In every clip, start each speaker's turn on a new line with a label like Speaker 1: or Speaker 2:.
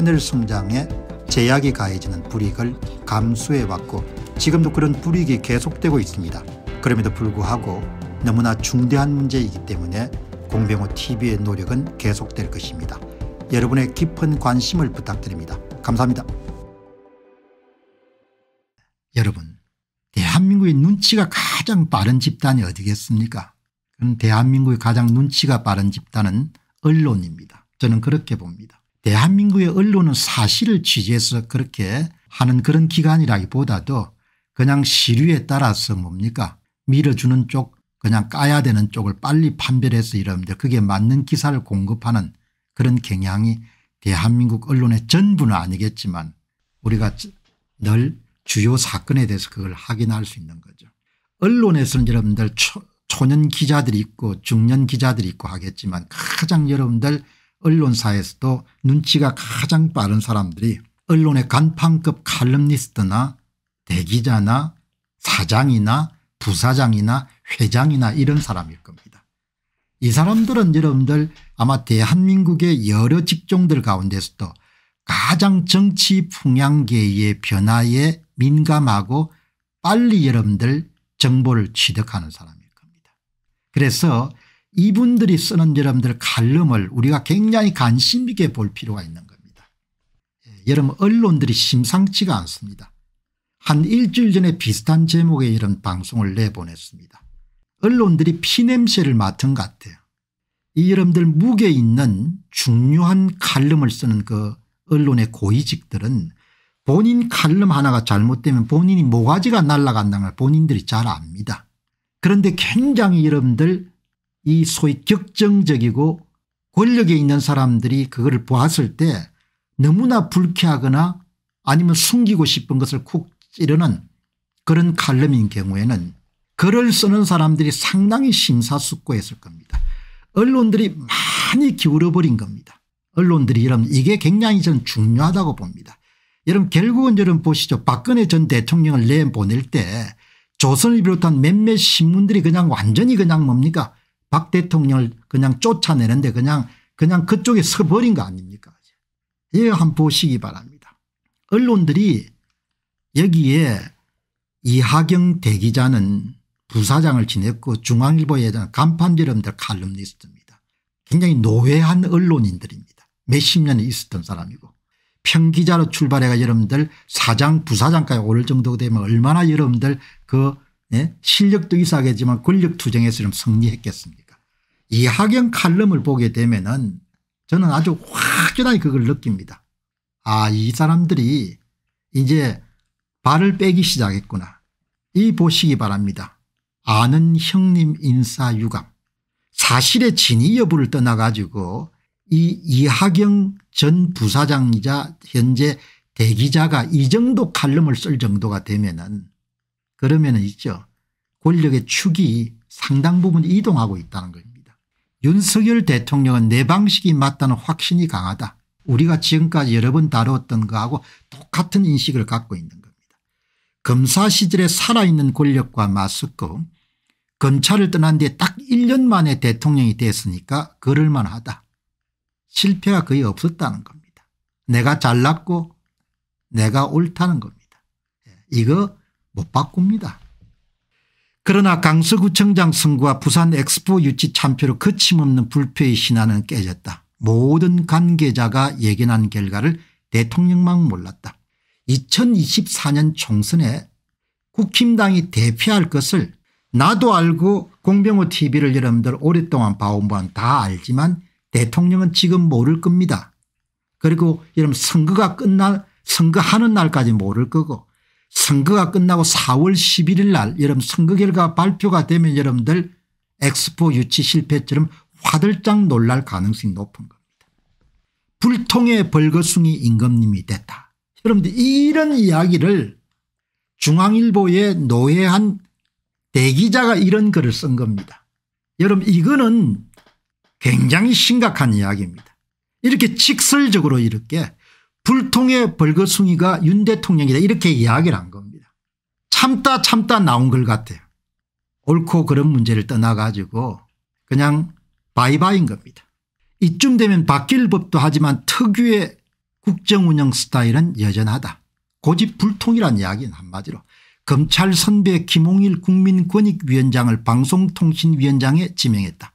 Speaker 1: 하늘 성장에 제약이 가해지는 불이익을 감수해왔고 지금도 그런 불이익이 계속되고 있습니다. 그럼에도 불구하고 너무나 중대한 문제이기 때문에 공병호 TV의 노력은 계속될 것입니다. 여러분의 깊은 관심을 부탁드립니다. 감사합니다. 여러분, 대한민국의 눈치가 가장 빠른 집단이 어디겠습니까? 그럼 대한민국의 가장 눈치가 빠른 집단은 언론입니다. 저는 그렇게 봅니다. 대한민국의 언론은 사실을 취재해서 그렇게 하는 그런 기관이라기보다도 그냥 시류에 따라서 뭡니까 밀어주는 쪽 그냥 까야 되는 쪽을 빨리 판별해서 이러는데 그게 맞는 기사를 공급하는 그런 경향이 대한민국 언론의 전부는 아니겠지만 우리가 늘 주요 사건에 대해서 그걸 확인할 수 있는 거죠. 언론에서는 여러분들 초, 초년 기자들이 있고 중년 기자들이 있고 하겠지만 가장 여러분들 언론사에서도 눈치가 가장 빠른 사람들이 언론의 간판급 칼럼니스트나 대기자나 사장이나 부사장이나 회장이나 이런 사람일 겁니다. 이 사람들은 여러분들 아마 대한민국의 여러 직종들 가운데서도 가장 정치 풍향계의 변화에 민감하고 빨리 여러분들 정보를 취득하는 사람일 겁니다. 그래서 이분들이 쓰는 여러분들 칼럼을 우리가 굉장히 관심 있게 볼 필요가 있는 겁니다. 예, 여러분 언론들이 심상치가 않습니다. 한 일주일 전에 비슷한 제목의 이런 방송을 내보냈습니다. 언론들이 피냄새를 맡은 것 같아요. 이 여러분들 무게 있는 중요한 칼럼을 쓰는 그 언론의 고위직들은 본인 칼럼 하나가 잘못되면 본인이 모가지가 날아간다는 걸 본인들이 잘 압니다. 그런데 굉장히 여러분들 이 소위 격정적이고 권력에 있는 사람들이 그걸 보았을 때 너무나 불쾌하거나 아니면 숨기고 싶은 것을 쿡 찌르는 그런 칼럼인 경우에는 글을 쓰는 사람들이 상당히 심사숙고했을 겁니다. 언론들이 많이 기울어버린 겁니다. 언론들이 여러분 이게 굉장히 저는 중요하다고 봅니다. 여러분 결국은 여러분 보시죠. 박근혜 전 대통령을 내보낼 때 조선을 비롯한 몇몇 신문들이 그냥 완전히 그냥 뭡니까 박 대통령을 그냥 쫓아내는데 그냥 그냥 그쪽에 서버린 거 아닙니까 이거 예, 한번 보시기 바랍니다. 언론들이 여기에 이하경 대기자는 부사장을 지냈고 중앙일보에 대한 간판지름들 칼럼니스트입니다. 굉장히 노회한 언론인들입니다. 몇십 년에 있었던 사람이고 평기자로 출발해가 여러분들 사장 부사장까지 오를 정도 되면 얼마나 여러분들 그 예? 실력도 이상하겠지만 권력투쟁에서 좀 승리했겠습니까 이하경 칼럼을 보게 되면 은 저는 아주 확연하게 그걸 느낍니다. 아이 사람들이 이제 발을 빼기 시작했구나. 이 보시기 바랍니다. 아는 형님 인사 유감 사실의 진위 여부를 떠나가지고 이 이하경 전 부사장이자 현재 대기자가 이 정도 칼럼을 쓸 정도가 되면은 그러면 있죠. 권력의 축이 상당 부분 이동하고 있다는 겁니다. 윤석열 대통령은 내 방식이 맞다는 확신이 강하다. 우리가 지금까지 여러 번 다뤘던 거하고 똑같은 인식을 갖고 있는 겁니다. 검사 시절에 살아있는 권력과 맞섰고 검찰을 떠난 뒤에 딱 1년 만에 대통령이 됐으니까 그럴만하다. 실패가 거의 없었다는 겁니다. 내가 잘났고 내가 옳다는 겁니다. 예, 이거 못 바꿉니다. 그러나 강서구청장 선거와 부산 엑스포 유치 참패로 거침없는 불패의 신화는 깨졌다. 모든 관계자가 예견한 결과를 대통령만 몰랐다. 2024년 총선에 국힘당이 대표할 것을 나도 알고 공병호 tv를 여러분들 오랫동안 봐온 분다 알지만 대통령은 지금 모를 겁니다. 그리고 여러분 선거가 끝날 선거하는 날까지 모를 거고 선거가 끝나고 4월 11일 날 여러분 선거 결과 발표가 되면 여러분들 엑스포 유치 실패처럼 화들짝 놀랄 가능성이 높은 겁니다. 불통의 벌거숭이 임금님이 됐다. 여러분들 이런 이야기를 중앙일보의 노예한 대기자가 이런 글을 쓴 겁니다. 여러분 이거는 굉장히 심각한 이야기입니다. 이렇게 직설적으로 이렇게 불통의 벌거숭이가 윤 대통령이다 이렇게 이야기를 한 겁니다. 참다 참다 나온 걸 같아요. 옳고 그런 문제를 떠나가지고 그냥 바이바인 이 겁니다. 이쯤 되면 바뀔 법도 하지만 특유의 국정운영 스타일은 여전하다. 고집불통이란 이야기는 한마디로 검찰 선배 김홍일 국민권익위원장을 방송통신위원장에 지명했다.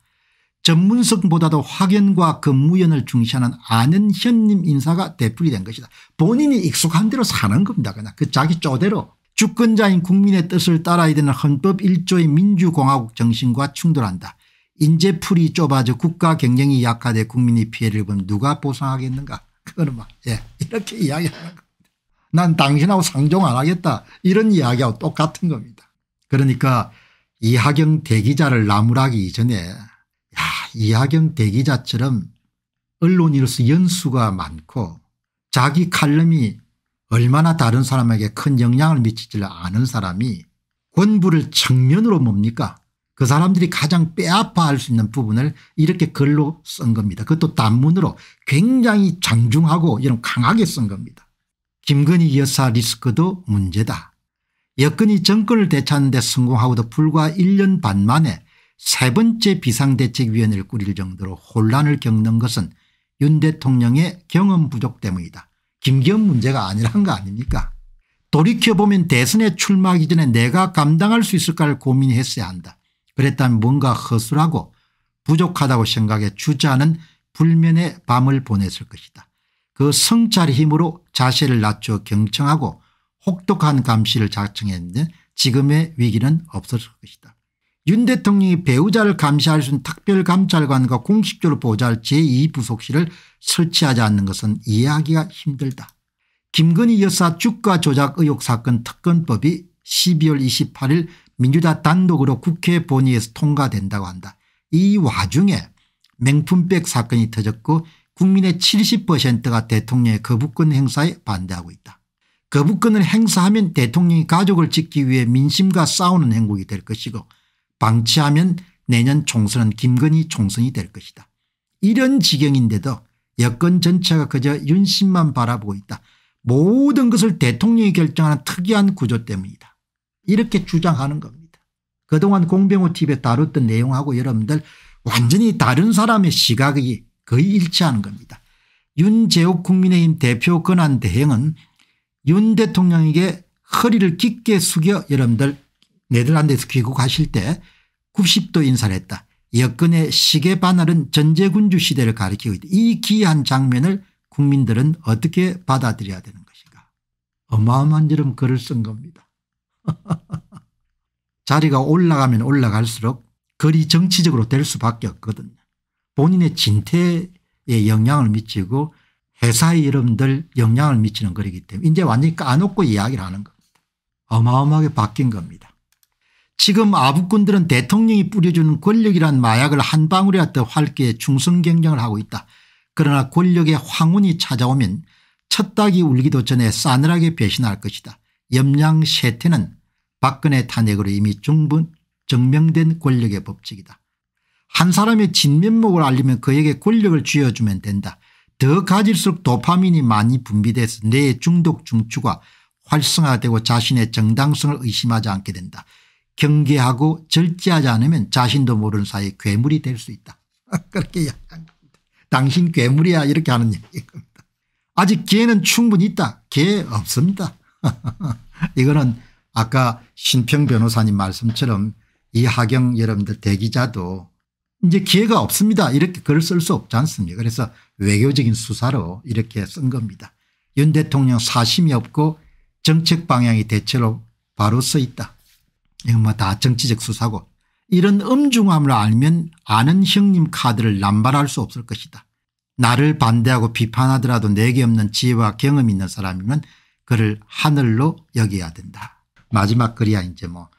Speaker 1: 전문성보다도 확연과 근무연을 중시하는 아는 현님 인사가 대풀이 된 것이다. 본인이 익숙한 대로 사는 겁니다. 그냥 그 자기 쪼대로 주권자인 국민의 뜻을 따라야 되는 헌법 1조의 민주공화국 정신과 충돌한다. 인재풀이 좁아져 국가 경쟁이 약화돼 국민이 피해를 보면 누가 보상하겠는가 그거는 막 예, 이렇게 이야기하는 겁난 당신하고 상종 안 하겠다 이런 이야기하고 똑같은 겁니다. 그러니까 이하경 대기자를 나무라기 이전에 이하경 대기자처럼 언론으로서 연수가 많고 자기 칼럼이 얼마나 다른 사람에게 큰 영향을 미치질 않은 사람이 권부를 청면으로 뭡니까 그 사람들이 가장 빼앗아할 수 있는 부분을 이렇게 글로 쓴 겁니다. 그것도 단문으로 굉장히 장중하고 이런 강하게 쓴 겁니다. 김건희 여사 리스크도 문제다. 여건이 정권을 되찾는 데 성공하고도 불과 1년 반 만에 세 번째 비상대책위원회를 꾸릴 정도로 혼란을 겪는 것은 윤 대통령의 경험 부족 때문이다. 김기현 문제가 아니란 거 아닙니까 돌이켜보면 대선에 출마하기 전에 내가 감당할 수 있을까를 고민했어야 한다. 그랬다면 뭔가 허술하고 부족하다고 생각해 주저하는 불면의 밤을 보냈을 것이다. 그 성찰 의 힘으로 자세를 낮춰 경청하고 혹독한 감시를 작성했는데 지금의 위기는 없었을 것이다. 윤 대통령이 배우자를 감시할 수 있는 특별감찰관과 공식적으로 보좌할 제2부속실을 설치하지 않는 것은 이해하기가 힘들다. 김건희 여사 주가 조작 의혹 사건 특검법이 12월 28일 민주당 단독으로 국회 본회의에서 통과된다고 한다. 이 와중에 맹품백 사건이 터졌고 국민의 70%가 대통령의 거부권 행사에 반대하고 있다. 거부권을 행사하면 대통령이 가족을 지키기 위해 민심과 싸우는 행국이될 것이고 방치하면 내년 총선은 김건희 총선이 될 것이다. 이런 지경인데도 여권 전체가 그저 윤심만 바라보고 있다. 모든 것을 대통령이 결정하는 특이한 구조 때문이다. 이렇게 주장하는 겁니다. 그동안 공병호TV에 다뤘던 내용하고 여러분들 완전히 다른 사람의 시각이 거의 일치하는 겁니다. 윤재욱 국민의힘 대표 권한 대행은 윤 대통령에게 허리를 깊게 숙여 여러분들 네덜란드에서 귀국하실 때 90도 인사를 했다. 여건의 시계 반할은 전제군주 시대를 가리키고 있다. 이 기이한 장면을 국민들은 어떻게 받아들여야 되는 것인가. 어마어마한 지름 글을 쓴 겁니다. 자리가 올라가면 올라갈수록 글이 정치적으로 될 수밖에 없거든요. 본인의 진퇴에 영향을 미치고 회사의 이름들 영향을 미치는 글이기 때문에 이제 완전히 까놓고 이야기를 하는 겁니다. 어마어마하게 바뀐 겁니다. 지금 아부꾼들은 대통령이 뿌려주는 권력이란 마약을 한 방울이라도 활기에 충성경쟁을 하고 있다. 그러나 권력의 황혼이 찾아오면 첫 닭이 울기도 전에 싸늘하게 배신할 것이다. 염량 세태는 박근혜 탄핵으로 이미 중분 증명된 권력의 법칙이다. 한 사람의 진면목을 알리면 그에게 권력을 쥐어주면 된다. 더 가질수록 도파민이 많이 분비돼서 뇌의 중독 중추가 활성화되고 자신의 정당성을 의심하지 않게 된다. 경계하고 절제하지 않으면 자신도 모르는 사이에 괴물이 될 수 있다. 그렇게 약한 겁니다. 당신 괴물이야 이렇게 하는 얘기입니다. 아직 기회는 충분히 있다. 기회 없습니다. 이거는 아까 신평 변호사님 말씀처럼 이 하경 여러분들 대기자도 이제 기회가 없습니다. 이렇게 글을 쓸 수 없지 않습니까 그래서 외교적인 수사로 이렇게 쓴 겁니다. 윤 대통령 사심이 없고 정책 방향이 대체로 바로 서 있다. 이건 뭐 다 정치적 수사고 이런 엄중함을 알면 아는 형님 카드를 남발할 수 없을 것이다. 나를 반대하고 비판하더라도 내게 없는 지혜와 경험이 있는 사람이면 그를 하늘로 여겨야 된다. 마지막 글이야 이제 뭐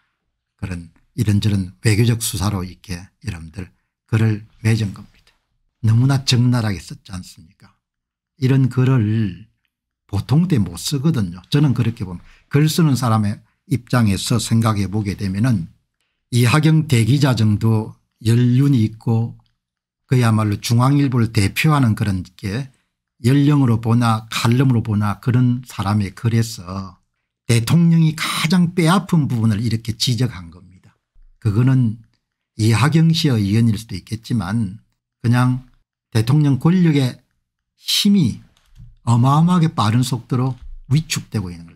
Speaker 1: 그런 이런저런 외교적 수사로 이렇게 여러분들 글을 맺은 겁니다. 너무나 적나라하게 썼지 않습니까 이런 글을 보통 때 못 쓰거든요. 저는 그렇게 보면 글 쓰는 사람의 입장에서 생각해 보게 되면은 이하경 대기자 정도 연륜이 있고 그야말로 중앙일보를 대표하는 그런 게 연령으로 보나 칼럼으로 보나 그런 사람의 글에서 대통령이 가장 빼아픈 부분을 이렇게 지적한 겁니다. 그거는 이하경 씨의 의견일 수도 있겠지만 그냥 대통령 권력의 힘이 어마어마하게 빠른 속도로 위축되고 있는 겁니다.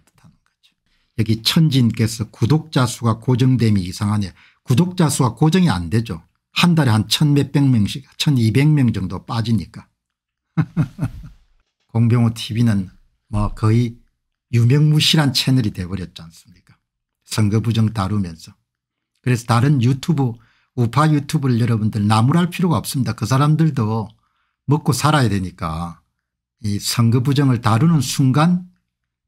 Speaker 1: 여기 천진께서 구독자 수가 고정됨이 이상하네. 구독자 수가 고정이 안 되죠. 한 달에 한 천 몇백 명씩 천이백 명 정도 빠지니까. 공병호 tv는 뭐 거의 유명무실한 채널이 돼버렸지 않습니까 선거 부정 다루면서. 그래서 다른 유튜브 우파 유튜브를 여러분들 나무랄 필요가 없습니다. 그 사람들도 먹고 살아야 되니까 이 선거 부정을 다루는 순간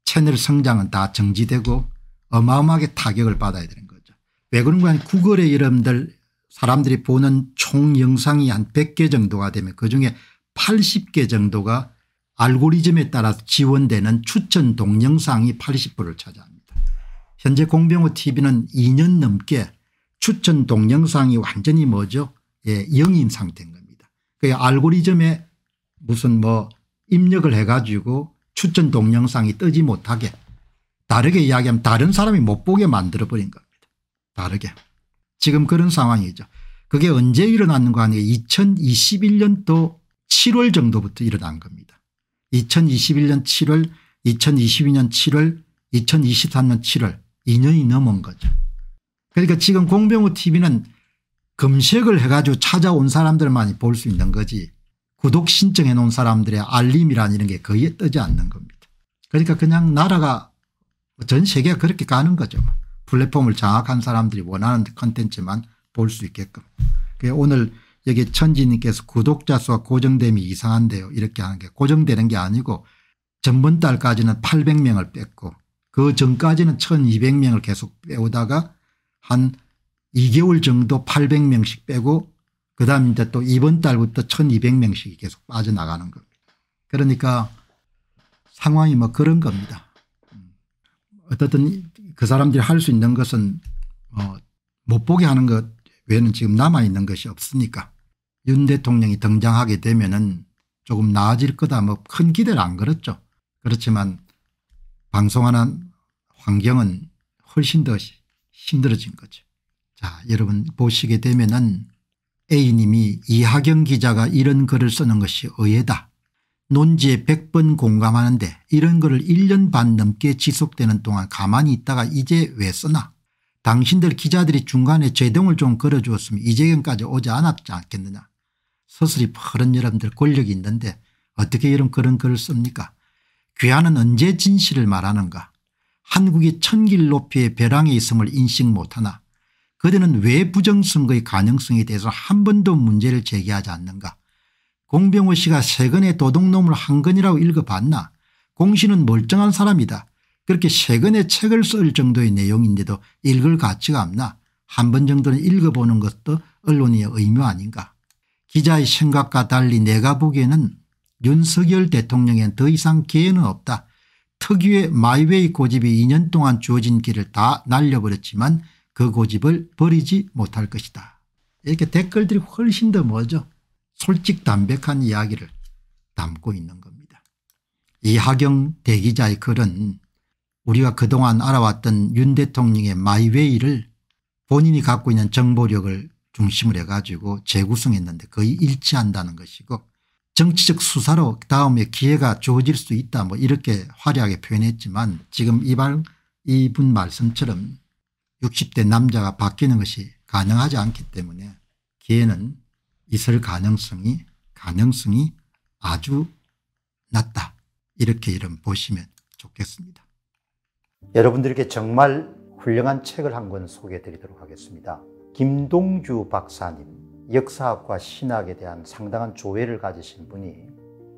Speaker 1: 채널 성장은 다 정지되고 어마어마하게 타격을 받아야 되는 거죠. 왜 그런가 하면 구글의 이름들 사람들이 보는 총 영상이 한 100개 정도가 되면 그중에 80개 정도가 알고리즘에 따라 지원되는 추천 동영상이 80%를 차지합니다. 현재 공병호 tv는 2년 넘게 추천 동영상이 완전히 뭐죠 예, 영인 상태인 겁니다. 그 알고리즘에 무슨 뭐 입력을 해가지고 추천 동영상이 뜨지 못하게 다르게 이야기하면 다른 사람이 못 보게 만들어버린 겁니다. 다르게. 지금 그런 상황이죠. 그게 언제 일어났는가 하는 게 2021년도 7월 정도부터 일어난 겁니다. 2021년 7월 2022년 7월 2023년 7월 2년이 넘은 거죠. 그러니까 지금 공병호 tv는 검색을 해가지고 찾아온 사람들만이 볼 수 있는 거지 구독 신청해 놓은 사람들의 알림이라 이런 게 거의 뜨지 않는 겁니다. 그러니까 그냥 나라가 전 세계가 그렇게 가는 거죠. 플랫폼을 장악한 사람들이 원하는 컨텐츠만 볼 수 있게끔. 오늘 여기 천지님께서 구독자 수가 고정됨이 이상한데요. 이렇게 하는 게 고정되는 게 아니고 전번 달까지는 800명을 뺐고 그 전까지는 1200명을 계속 빼오다가 한 2개월 정도 800명씩 빼고 그다음 이제 또 이번 달부터 1 2 0 0명씩 계속 빠져나가는 겁니다. 그러니까 상황이 뭐 그런 겁니다. 어쨌든 그 사람들이 할 수 있는 것은 어못 보게 하는 것 외에는 지금 남아있는 것이 없으니까 윤 대통령이 등장하게 되면은 조금 나아질 거다 뭐 큰 기대를 안 걸었죠. 그렇지만 방송하는 환경은 훨씬 더 힘들어진 거죠. 자 여러분 보시게 되면은 A님이 이하경 기자가 이런 글을 쓰는 것이 의외다. 논지에 100번 공감하는데 이런 글을 1년 반 넘게 지속되는 동안 가만히 있다가 이제 왜 쓰나. 당신들 기자들이 중간에 제동을 좀 걸어주었으면 이재경까지 오지 않았지 않겠느냐. 서슬이 푸른 여러분들 권력이 있는데 어떻게 이런 그런 글을 씁니까. 귀하는 언제 진실을 말하는가. 한국이 천길 높이의 벼랑에 있음을 인식 못하나 그대는왜 부정선거의 가능성에 대해서 한 번도 문제를 제기하지 않는가 공병호 씨가 세건의 도둑놈을 한 건이라고 읽어봤나 공신은 멀쩡한 사람이다 그렇게 세건의 책을 쓸 정도의 내용인데도 읽을 가치가 없나 한 번 정도는 읽어보는 것도 언론의 의무 아닌가 기자의 생각과 달리 내가 보기에는 윤석열 대통령엔 더 이상 기회는 없다 특유의 마이웨이 고집이 2년 동안 주어진 길을 다 날려버렸지만 그 고집을 버리지 못할 것이다. 이렇게 댓글들이 훨씬 더 뭐죠 솔직 담백한 이야기를 담고 있는 겁니다. 이하경 대기자의 글은 우리가 그동안 알아왔던 윤 대통령의 마이웨이를 본인이 갖고 있는 정보력을 중심으 해가지고 재구성했는데 거의 일치한다는 것이고 정치적 수사로 다음에 기회가 주어질 수 있다 뭐 이렇게 화려하게 표현했지만 지금 이분 말씀처럼 60대 남자가 바뀌는 것이 가능하지 않기 때문에 기회는 있을 가능성이 가능성이 아주 낮다 이렇게 이름 보시면 좋겠습니다. 여러분들께 정말 훌륭한 책을 한 권 소개해 드리도록 하겠습니다. 김동주 박사님 역사학과 신학에 대한 상당한 조회를 가지신 분이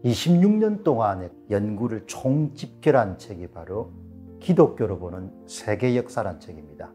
Speaker 1: 26년 동안의 연구를 총집결한 책이 바로 기독교로 보는 세계 역사란 책입니다.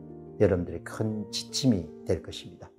Speaker 1: 여러분들의 큰 지침이 될 것입니다.